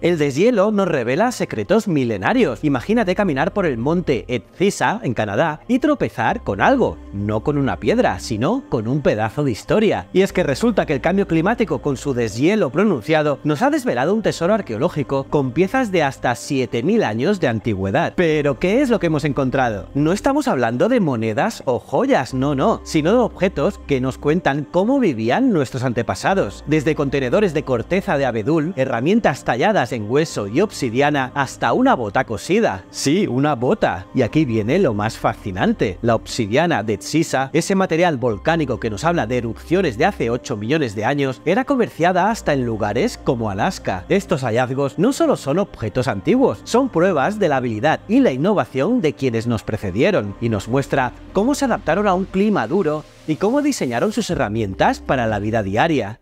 El deshielo nos revela secretos milenarios. Imagínate caminar por el monte Etzisa, en Canadá, y tropezar con algo, no con una piedra, sino con un pedazo de historia. Y es que resulta que el cambio climático con su deshielo pronunciado nos ha desvelado un tesoro arqueológico con piezas de hasta 7.000 años de antigüedad. Pero ¿qué es lo que hemos encontrado? No estamos hablando de monedas o joyas, no, no, sino de objetos que nos cuentan cómo vivían nuestros antepasados, desde contenedores de corteza de abedul, herramientas talladas en hueso y obsidiana hasta una bota cosida. Sí, una bota. Y aquí viene lo más fascinante. La obsidiana de Tsisa, ese material volcánico que nos habla de erupciones de hace 8 millones de años, era comerciada hasta en lugares como Alaska. Estos hallazgos no solo son objetos antiguos, son pruebas de la habilidad y la innovación de quienes nos precedieron y nos muestra cómo se adaptaron a un clima duro y cómo diseñaron sus herramientas para la vida diaria.